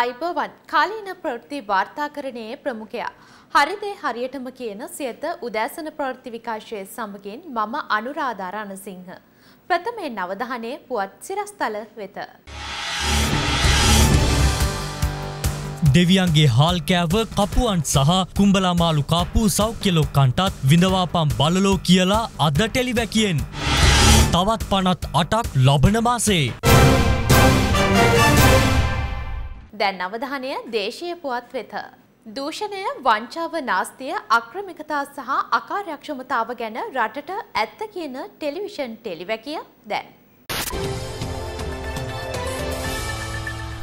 අයිබවන් කාලීන ප්‍රවෘත්ති වාර්තාකරණයේ ප්‍රමුඛයා. හරිදේ හරියටම කියන සියත උදෑසන ප්‍රවෘත්ති විකාශයේ සමගින් මම අනුරාධා රණසිංහ. ප්‍රථමයෙන් අවධානය පුවත් සිරස්තල වෙත. දෙවියන්ගේ හාල්කෑව කපුුවන් සහ කුම්ඹලාමාලු කාපු සෞඛ්‍යලොක්කන්ටත් විඳවාපම් බලලෝ කියලා අද ටෙලිවැකියෙන්. තවත් පනත් අටක් ලබන මාසේ. දැන් අවධානය දේශීය පුවත් වෙත. දූෂණය, වංචාව, නාස්තිය, අක්‍රමිකතා සහ අකාර්යක්ෂමතාව ගැන රටට ඇත්ත කියන ටෙලිවිෂන් ටෙලිවැකිය දැන්.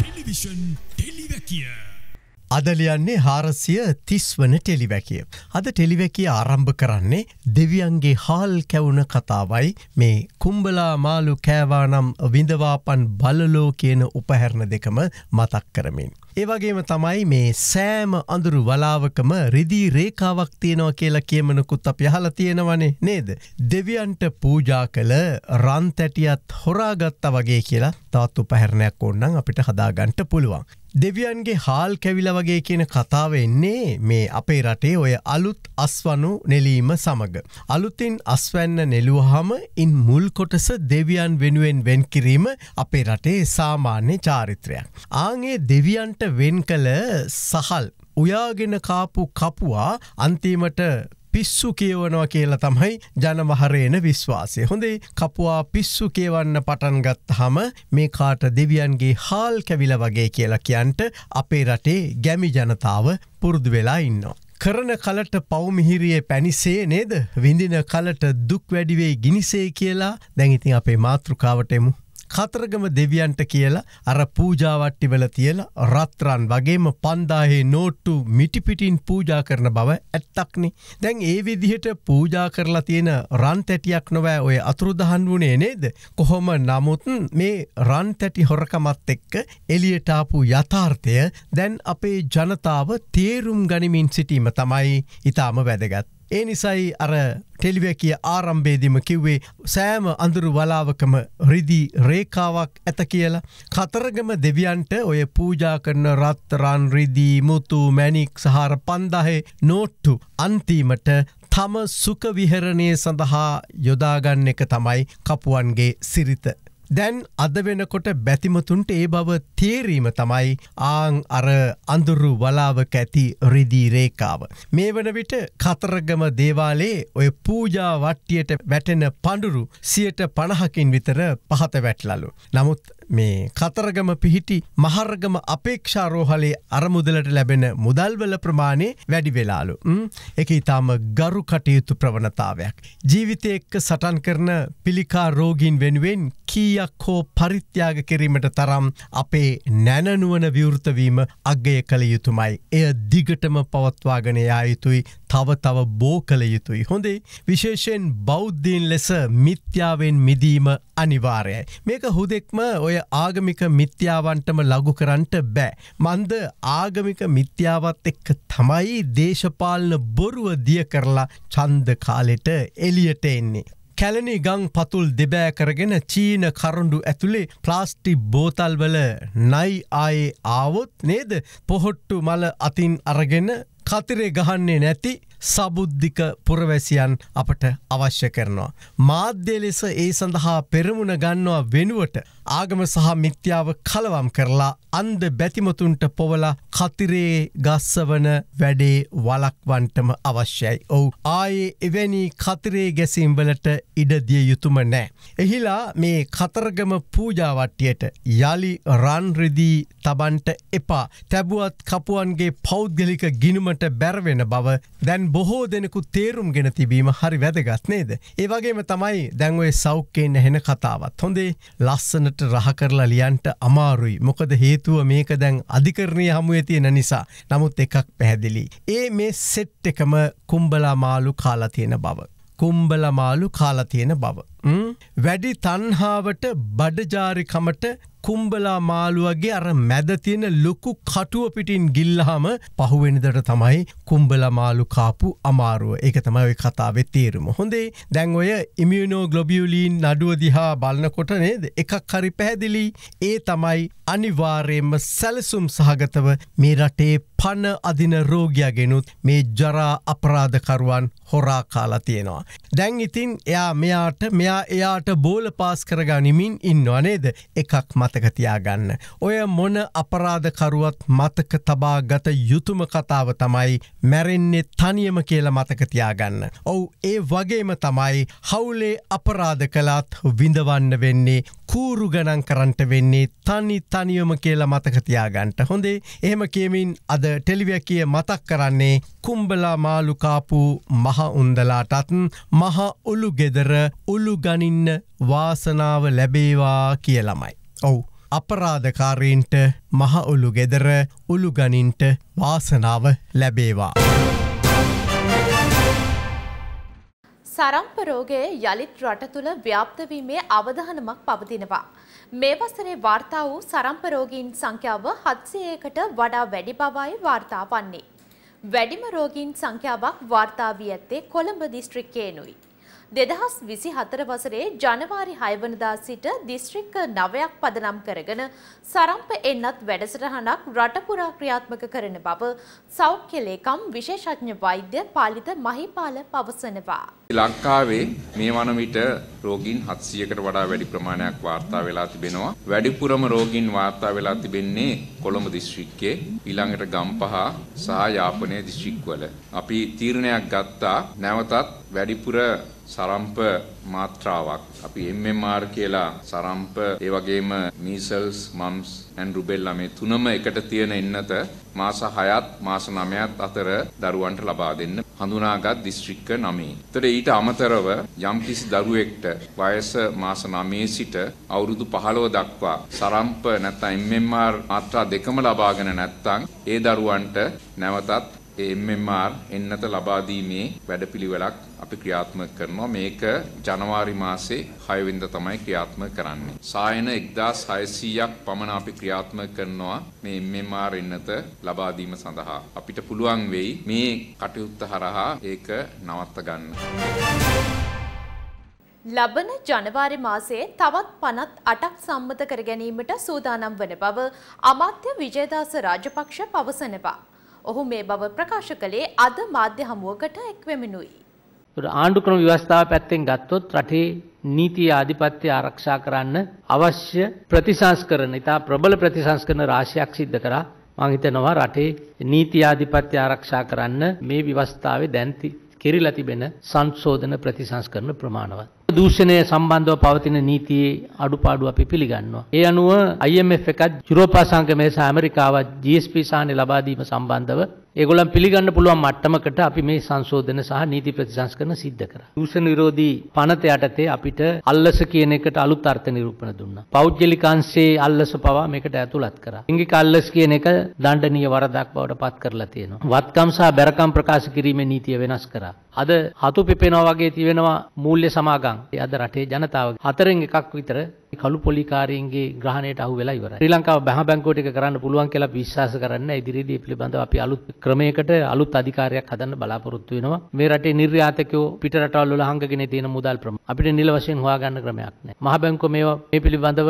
ටෙලිවිෂන් ටෙලිවැකිය අදලියන්නේ හාරසිය තිස්වන ටෙලිවැකිය. අද ටෙලිවැකිය ආරම්භ කරන්නේ දෙවියන්ගේ හාල් කැවුණ කතාවයි මේ කුම්බලා මාලු කෑවානම් විඳවාපන් බලලෝ කියන උපහැරණ දෙකම මතක් කරමින්. ඒවගේම තමයි මේ සෑම අඳුරු වලාවකම රිදිී රේකාවක් තියෙනවා කියලා කියමනකුත් අප යහල තියෙනවනේ නේද. දෙවියන්ට පූජා කළ රන්තැටියත් හොරාගත්තා වගේ කියලා තාත්තු පැහැරණයක් ඔන්නන් අපිට හදාගන්ට පුළුවන්. දෙවියන්ගේ හාල් කැවිල වගේ කියන කතාව එන්නේ මේ අපේ රටේ ඔය අලුත් අස්වනු නෙලීම සමඟ. අලුතින් අස්වැන්න නෙලුවහම ඉන් මුල් කොටස දෙවියන් වෙනුවෙන් වෙන්කිරීම අපේ රටේ සාමාන්‍ය චාරිත්‍රයක්. ආගේ දෙවියන්ට එයාට වෙන් කළ සහල් උයාගෙන කාපු කපුවා අන්තිමට පිස්සු කියවනවා කියලා තමයි ජනවහරේන විශ්වාසය. හොඳේ කපුවා පිස්සු කියවන්න පටන් ගත් හම මේ කාට දෙවියන්ගේ හාල් කැවිල වගේ කියලා කියන්ට අපේ රටේ ගැමි ජනතාව පුරුදු වෙලා ඉන්නවා. කරන කලට පවමිහිරියේ පැනිසේ නේද විඳින කලට දුක් වැඩිවෙයි ගිනිසේ කියලා දැඟඉතින් අපේ මාතෘකාවටෙමු. කතරගම දෙවියන්ට කියලා අර පූජාවට්ටිවල තියල රත්රන් වගේම පන්දාහේ නෝට්ටු මිටිපිටින් පූජා කරන බව ඇත්තක්නෙ. දැන් ඒ විදිහට පූජා කරලා තියෙන රන් තැටියක් නොවෑ ඔය අතුරුදහන් වුණේ නේද. කොහොම නමුත් මේ රන් තැටි හොරකමත් එක්ක එලියටාපු යථාර්ථය දැන් අපේ ජනතාව තේරුම් ගනිමින් සිටීම තමයි ඉතාම වැදගත්. ඒ නිසයි අර ටෙලිවැකිය ආරම්භේදිම කිව්වේ සෑම අඳුරු වලාවකම රිදිී රේකාවක් ඇත කියලා. කතරගම දෙවියන්ට ඔය පූජා කරන රත්තරන් රිදිී මුතු මැනික් සහර පන්දහේ නෝට්ටු අන්තීමට තම සුකවිහරණය සඳහා යොදාගන්න එක තමයි කපුුවන්ගේ සිරිත. දැන් අද වෙනකොට බැතිමතුන්ට ඒ බව තේරීම තමයි ආං අර අඳුරු වලාවක ඇති රිදී රේකාව. මේ වන විට කතරගම දේවාලේ ඔය පූජා වට්ටියට වැටෙන පඩුරු සියට පණහකින් විතර පහත වැට්ලලු. නමුත් මේ කතරගම පිහිටි මහරගම අපේක්ෂාරෝහලේ අරමුදලට ලැබෙන මුදල්වල ප්‍රමාණය වැඩි වෙලාලු. එක ඉතාම ගරු කටයුතු ප්‍රවණතාවයක්. ජීවිතය එක්ක සටන් කරන පිළිකා රෝගීන් වෙනුවෙන් කීයක් හෝ පරිත්‍යාග කිරීමට තරම් අපේ නැනනුවන විවෘතවීම අගය කළ යුතුමයි. එය දිගටම පවත්වාගෙන යා යුතුයි තව තව බෝ කළ යුතුයි. හොඳේ විශේෂයෙන් බෞද්ධීන් ලෙස මිත්‍යාවෙන් මිදීම අනිවාර්යයි. මේක හුදෙක්ම ඔය ආගමික මිත්‍යාවන්ටම ලගු කරන්නට බෑ. මන්ද ආගමික මිත්‍යාවත් එක්ක තමයි දේශපාලන බොරුව දිය කරලා චන්ද කාලෙට එලියට එන්නේ. කැලනි ගං පතුල් දෙබෑ කරගෙන චීන කරුණ්ඩු ඇතුළේ ප්ලාස්ටි බෝතල්වල නයි ආයේ ආවොත් නේද පොහොට්ටු මල අතින් අරගෙන කතිරේ ගහන්නේ නැති සබුද්ධික පුරවැසියන් අපට අවශ්‍ය කරනවා. මාධ්‍ය ලෙස ඒ සඳහා පෙරමුණ ගන්නවා වෙනුවට ආගම සහ මිත්‍යාව කලවම් කරලා අන්ද බැතිමතුන්ට පොවල කතිරේ ගස්සවන වැඩේ වලක්වන්ටම අවශ්‍යයි. ඔවු ආයේ එවැනි කතිරේ ගැසිම්වලට ඉඩදිය යුතුම නෑ. එහිලා මේ කතරගම පූජාවට්ටියට යළි රන්රිදී තබන්ට එපා තැබුවත් කපුුවන්ගේ පෞද්ගලික ගිනුමට බැරවෙන බව දැන් බොහෝ දෙනෙකු තේරුම් ගෙන තිබීම හරි වැදගත් නේද. ඒවගේම තමයි දැන්වේ සෞඛ්‍යයෙන් ඇහෙන කතාවත් හොඳේ ලස්සනට රහ කරලා ලියන්ට අමාරුයි මොකද හේතුව මේක දැන් අධිකරණය හමුවේ තියෙන නිසා නමුත් එකක් පැහැදිලි. ඒ මේ සෙට් එකම කුම්බලා මාලු කාලා තියෙන බව. කුම්බලමාලු කාලා තියෙන බව. වැඩි තන්හාාවට බඩජාරිකමට කුම්බලා මාළුවගේ අර මැදතියෙන ලොකු කටුව පිටින් ගිල්ලහම පහුවෙනිදට තමයි කුම්බල මාළු කාපු අමාරුව එක තමයි කතාවෙ තේරුම. හොඳේ දැන් ඔය ඉමියනෝ ග්ලොබියලීන් නඩුවදිහා බලන්නකොට නේද එකක් හරි පැහැදිලි ඒ තමයි අනිවාර්යෙන්ම සැලසුම් සහගතව මේ රටේ පණ අධින රෝගයාගෙනුත් මේ ජරා අපරාධකරුවන් හොරා කාලා තියෙනවා. දැන් ඉතින් එයා මෙයාට මෙයා එයා එයාට බෝල පාස් කරගනිමින් ඉන්නවනේද එකක් මතකතියාගන්න. ඔය මොන අපරාධකරුවත් මතක තබා ගත යුතුම කතාව තමයි මැරෙන්නේ තනියම කියල මතකතියාගන්න. ඔවු ඒ වගේම තමයි හවුලේ අපරාධ කළත් විඳවන්න වෙන්නේ කූරු ගණන් කරන්ට වෙන්නේ තනි තනියම කියලා මතකතියාගන්ට හොඳේ එහෙම කියමින් අද ටෙලිවිය කිය මතක් කරන්නේ කුම්බලා මාලුකාපු මහ උන්දලාටත් මහ ඔලු ගෙදර ඔලු ගනින්න වාසනාව ලැබේවා කියලමයි. ඔවු. අපරාධකාරීන්ට මහ ඔලු ගෙදර උළුගනින්ට වාසනාව ලැබේවා. සරම්ප රෝගය යළිත් රට තුළ ව්‍යාප්තවීමේ අවධානමක් පවතිනවා. මේ වසරේ වාර්තා වූ සරම්ප රෝගීන් සංඛ්‍යාව 700කට වඩා වැඩි බවයි වාර්තා වන්නේ. වැඩිම රෝගීන් සංඛ්‍යාවක් වාර්තා වී ඇත්තේ කොළඹ දිස්ත්‍රික්කයේනුයි. දෙදහස් විසි හතර වසරේ ජනවාරි හයවනදා සිට දිස්ත්‍රික්ක නවයක් පදනම් කරගෙන සරම්ප එන්නත් වැඩසටහනක් රටපුරා ක්‍රියාත්මක කරන බව සෞඛ්‍යලේකම් විශේෂඥ වෛද්‍ය පාලිත මහිපාල පවසනවා. ලංකාවේ මේ වන විට රෝගීන් හත්සියකට වඩා වැඩි ප්‍රමාණයක් වාර්තා වෙලා තිබෙනවා. වැඩිපුරම රෝගීන් වාර්තා වෙලා තිබෙන්නේ කොළඹ දිස්ත්‍රික්කයේ ඊළඟට ගම්පහ සහ යාපනය දිස්ත්‍රික්වල. අපි තීරණයක් ගත්තා නැවතත් වැඩිපුර සරම්ප මාත්‍රාවක් අපි MMR කියලා සරම්ප ඒ වගේම measles mumps and rubella මේ තුනම එකට තියෙන එන්නත මාස 6ත් මාස 9ත් අතර දරුවන්ට ලබා දෙන්න හඳුනාගත් දිස්ත්‍රික්ක 9. ඒතර ඊට අමතරව යම්කිසි දරුවෙක්ට වයස මාස 9 සිට අවුරුදු 15 දක්වා සරම්ප නැත්නම් MMR මාත්‍රා දෙකම ලබාගෙන නැත්නම් ඒ දරුවන්ට නැවතත් MMR එන්නත ලබා දීමේ වැඩපිළිවෙලක් අපි ක්‍රියාත්මක කරනවා මේක ජනවාරි මාසේ 6 වෙනිදා තමයි ක්‍රියාත්මක කරන්නේ. සායන 1600ක් පමණ අපි ක්‍රියාත්මක කරනවා මේ MMR එන්නත ලබා දීම සඳහා. අපිට පුළුවන් වෙයි මේ කටයුත්ත හරහා ඒක නවත්ත ගන්න. ලබන ජනවාරි මාසයේ තවත් පනත් අටක් සම්මත කර ගැනීමට සූදානම් වන බව අමාත්‍ය විජයදාස රාජපක්ෂ පවසනවා. ඔහු මේ බව ප්‍රකාශ කළේ අද මාධ්‍ය හමුවකට එක්වෙමිනුයි. ආණ්ඩු ක්‍රම ව්‍යවස්ථාව පැත්තෙන් ගත්තොත් රටේ නීති ආධිපත්‍ය ආරක්ෂා කරන්න අවශ්‍ය ප්‍රතිසංස්කරණ ඉතා ප්‍රබල ප්‍රතිසංස්කරණ රාශියක් සිද්ධ කරා මං හිතනවා රටේ නීති ආධිපත්‍ය ආරක්ෂා කරන්න මේ ව්‍යවස්ථාවේ දැන් කිරිලා තිබෙන සංශෝධන ප්‍රතිසංස්කරණ ප්‍රමාණවත් දූෂණය සම්බන්ධව පවතින නීතියේ අඩුපාඩු අපි පිළිගන්නවා. ඒ අනුව IMF එකත් යුරෝපා සංගමය සහ ඇමරිකාවත් GSP සාහනේ ලබා දීම සම්බන්ධව ඒගොල්ලන් පිළිගන්න පුළුවන් මට්ටමකට අපි මේ සංශෝධන සහ නීති ප්‍රතිසංස්කරණ සිද්ධ කරා. දූෂණ විරෝධී පනත යටතේ අපිට අල්ලස කියන එකට අලුත් අර්ථ නිරූපණ දුන්නා. පෞද්ගලික අංශයේ අල්ලස පවා මේකට ඇතුළත් කරා. ලිංගික අල්ලස් කියන එක දණ්ඩනීය වරදක් බවට පත් කරලා තියෙනවා. වත්කම් සහ බැරකම් ප්‍රකාශ කිරීමේ නීතිය වෙනස් කරා. අද හතු පිපෙනවා වගේ තියෙනවා මූල්‍ය සමාගම් අද රටේ ජනතාවගේ හතරෙන් එකක් විතර කළු පොලිකාරීන්ගේ ග්‍රහණයට අහු වෙලා ඉවරයි. ශ්‍රී ලංකාව බහ බැංකුවට එක කරන්න පුළුවන් කියලා විශ්වාස කරන්න ඉදිරියේදී පිළිබඳව අපි අලුත් ක්‍රමයකට අලුත් අධිකාරියක් හදන්න බලාපොරොත්තු වෙනවා. මේ රටේ නිර්යාතකයෝ පිට රටවල් වල හංගගෙන තියෙන මුදල් ප්‍රමාණය අපිට නිල වශයෙන් හොයා ගන්න ක්‍රමයක් නැහැ. මහ බැංකුව මේවා මේ පිළිබඳව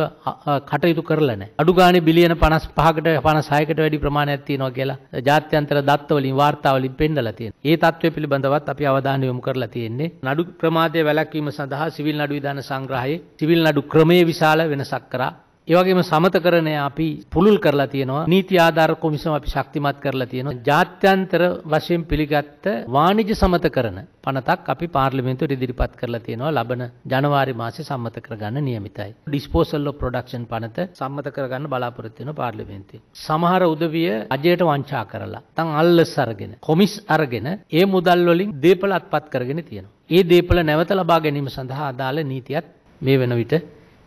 කටයුතු කරලා නැහැ. අඩු ගානේ බිලියන 55කට 56කට වැඩි ප්‍රමාණයක් තියෙනවා කියලා ජාත්‍යන්තර දත්ත වලින් වාර්තා වලින් පෙන්නලා තියෙනවා. ඒ තත්ත්වය පිළිබඳවත් අපි අවධානය යොමු කරලා තියෙන්නේ. නඩු ප්‍රමාදය වැළැක්වීම සඳහා සිවිල් නඩු විධාන සංග්‍රහයේ සිවිල් නඩු ක්‍රමයේ විශාල වෙනසක් කරා ඒවගේම සමතකරණය අපි පුළුල් කරලා තියෙනවා නීති ආධාර කොමිසම අපි ශක්තිමත් කරලා තියෙනවා ජාත්‍යන්තර වශයෙන් පිළිගත්ත වාණිජ සමතකරණ පනතක් අපි පාර්ලිමේන්තුවට ඉදිරිපත් කරලා තියෙනවා ලබන ජනවාරි මාසේ සම්මත කරගන්න නියමිතයි. ඩිස්පෝසල් ඔෆ් ප්‍රොඩක්ෂන් පනත සම්මත කරගන්න බලාපොරොත්තු වෙන පාර්ලිමේන්තුවේ. සමහර උදවිය අජයට වංචා කරලා තන් අල්ලස් අරගෙන කොමිස් අරගෙන ඒ මුදල් වලින් දේපල අත්පත් කරගෙන තියෙනවා. ඒ දේපල නැවත ලබා ගැනීම සඳහා අදාළ නීතියත් මේ වෙන විට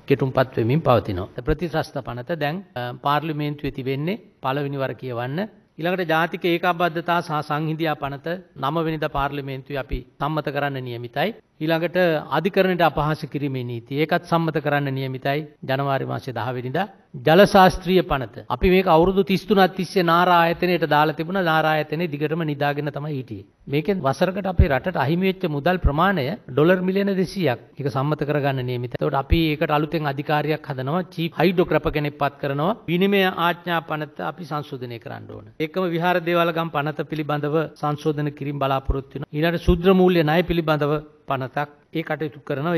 කෙටුම්පත් වෙමින් පවතිනවා. ප්‍රතිශ්‍රස්ථපනත දැන් පාර්ලිමේන්තුවේ තිබෙන්නේ පළවෙනි වර කියවන්න. ඊළඟට ජාතික ඒකාබද්ධතා සහ සංහිඳියා පනත 9 වෙනිදා පාර්ලිමේන්තුවේ අපි සම්මත කරන්න නියමිතයි. ඊළඟට අධිකරණයට අපහාස කිරීමේ නීති. ඒකත් සම්මත කරන්න නියමිතයි ජනවාරි මාසේ 10 වෙනිදා ජල ශාස්ත්‍රීය පනත. අපි මේක අවුරුදු 33ක් තිස්සේ නාරා ආයතනයට දාලා තිබුණා. නාරා ආයතනේ දිගටම නිදාගෙන තමයි හිටියේ. මේකෙන් වසරකට අපේ රටට අහිමි වෙච්ච මුදල් ප්‍රමාණය ඩොලර් මිලියන 200ක්. ඒක සම්මත කරගන්න නියමිතයි. ඒතකොට අපි ඒකට අලුතෙන් අධිකාරියක් හදනවා. චීෆ් හයිඩ්‍රොග්‍රැෆර් කෙනෙක් පත් කරනවා. විනිමය ආඥා පනත අපි සංශෝධනය කරන්න ඕන. ඒකම විහාර දේවාල ගම් පනත පිළිබඳව සංශෝධන කිරීම බලාපොරොත්තු වෙනවා. ඊළඟට සුද්‍ර මූල්‍ය ණය පිළිබඳව පනතක් ඒ කටයුතු කරනවා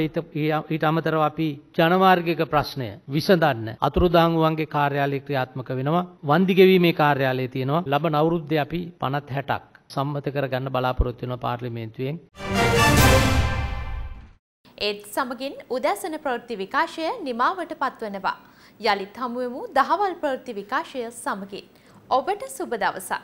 ඊට අමතරව අපි ජනමාර්ගික ප්‍රශ්නය විසඳන්න අතුරුදහන් වූවන්ගේ කාර්යාලය ක්‍රියාත්මක වෙනවා වන්දි ගෙවීමේ කාර්යාලය තියෙනවා ලබන අවුරුද්දේ අපි පනත් 60ක් සම්මත කරගන්න බලාපොරොත්තු වෙනවා පාර්ලිමේන්තුවෙන් ඒත් සමගින් උදැසන ප්‍රවෘත්ති විකාශය නිමාවට පත්වනවා යළිත් හමුවෙමු දහවල් ප්‍රවෘත්ති විකාශය සමගින් ඔබට සුබ දවසක්